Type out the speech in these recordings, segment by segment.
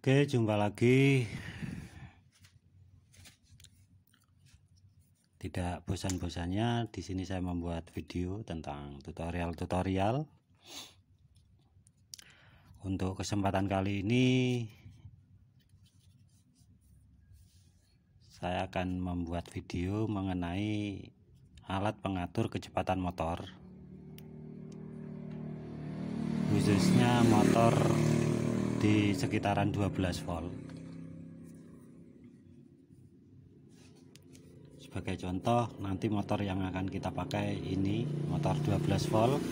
Oke, jumpa lagi. Tidak bosan-bosannya di sini saya membuat video tentang tutorial-tutorial. Untuk kesempatan kali ini saya akan membuat video mengenai alat pengatur kecepatan motor. Khususnya motor di sekitaran 12 volt sebagai contoh nanti motor yang akan kita pakai ini motor 12 volt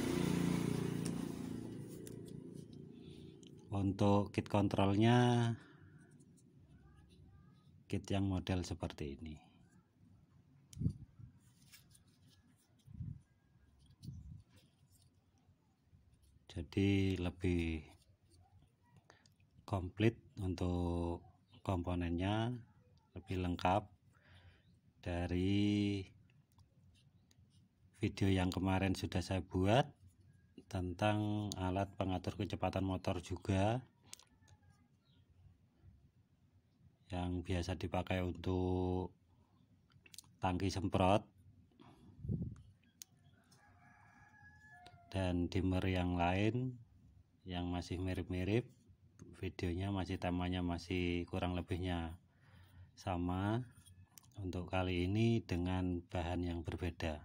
untuk kit kontrolnya kit yang model seperti ini jadi lebih komplit untuk komponennya lebih lengkap dari video yang kemarin sudah saya buat tentang alat pengatur kecepatan motor juga yang biasa dipakai untuk tangki semprot dan dimmer yang lain yang masih mirip-mirip videonya masih temanya masih kurang lebihnya sama untuk kali ini dengan bahan yang berbeda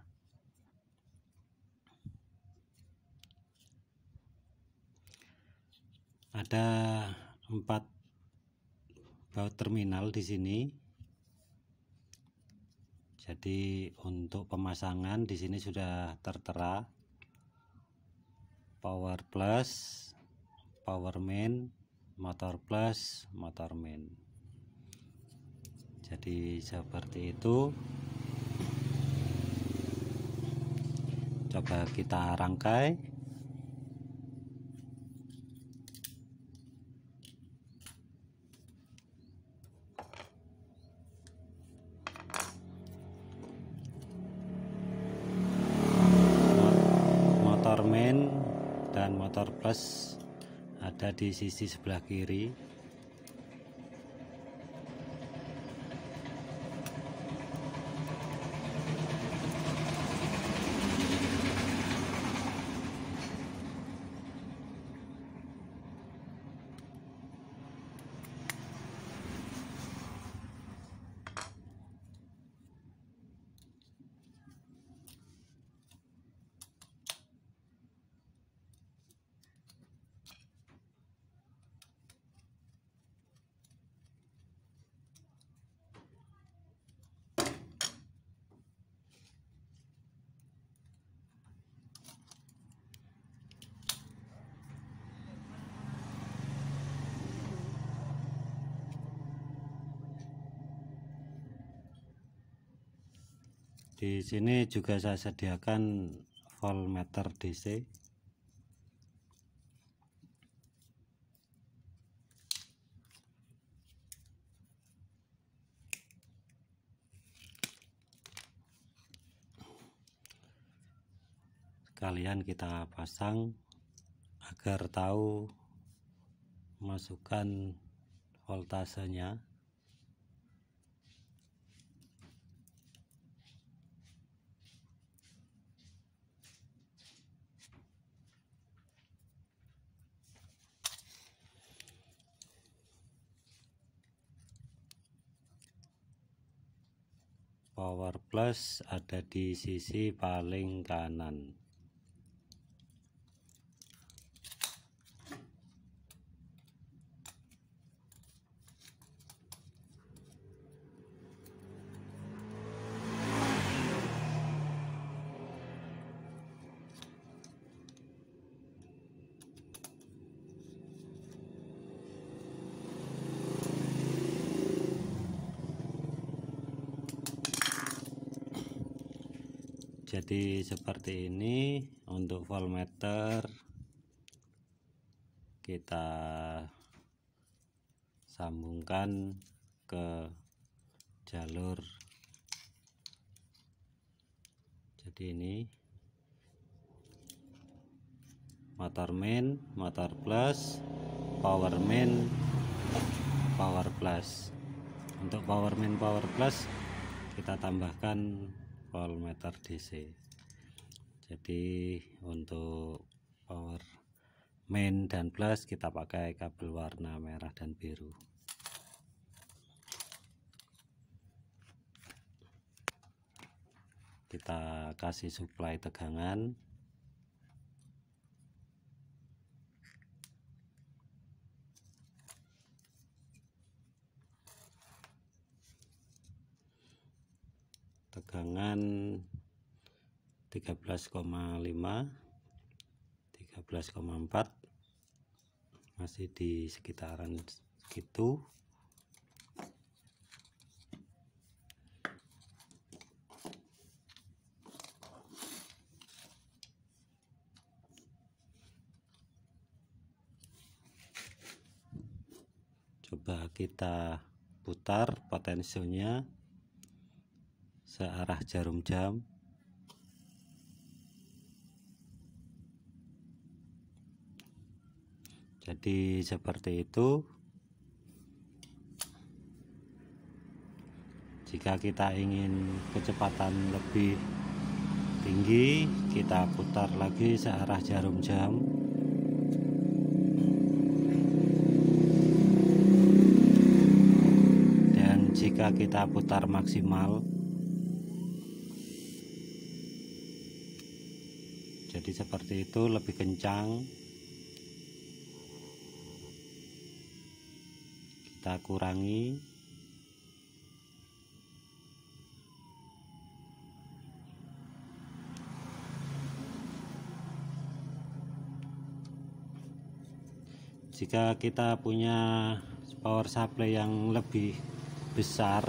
ada empat baut terminal di sini jadi untuk pemasangan di sini sudah tertera power plus power main Motor Plus, motor Main. Jadi seperti itu. Coba kita rangkai. Motor main dan motor plus ada di sisi sebelah kiri di sini juga saya sediakan voltmeter DC Kalian kita pasang agar tahu masukkan voltasenya power plus ada di sisi paling kanan jadi seperti ini untuk voltmeter kita sambungkan ke jalur jadi ini motor main motor plus power main power plus untuk power main power plus kita tambahkan voltmeter DC jadi untuk power main dan plus kita pakai kabel warna merah dan biru kita kasih supply tegangan tegangan 13,5 13,4 masih di sekitaran segitu coba kita putar potensinya searah jarum jam jadi seperti itu jika kita ingin kecepatan lebih tinggi kita putar lagi searah jarum jam dan jika kita putar maksimal jadi seperti itu lebih kencang kita kurangi jika kita punya power supply yang lebih besar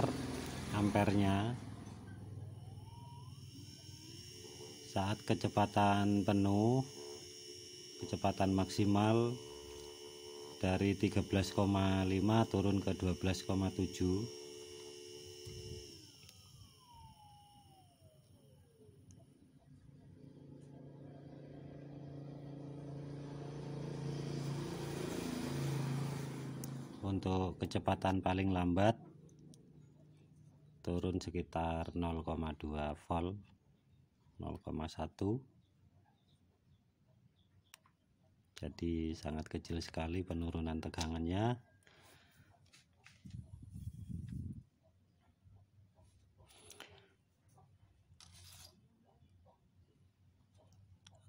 ampernya saat kecepatan penuh kecepatan maksimal dari 13,5 turun ke 12,7 untuk kecepatan paling lambat turun sekitar 0,2 volt 0,1 jadi sangat kecil sekali penurunan tegangannya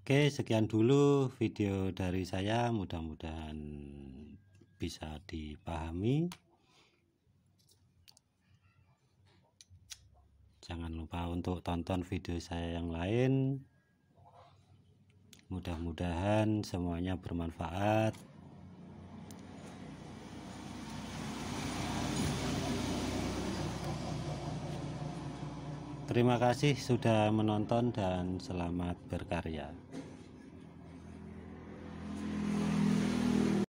Oke sekian dulu video dari saya mudah-mudahan bisa dipahami jangan lupa untuk tonton video saya yang lain mudah-mudahan semuanya bermanfaat Terima kasih sudah menonton dan selamat berkarya.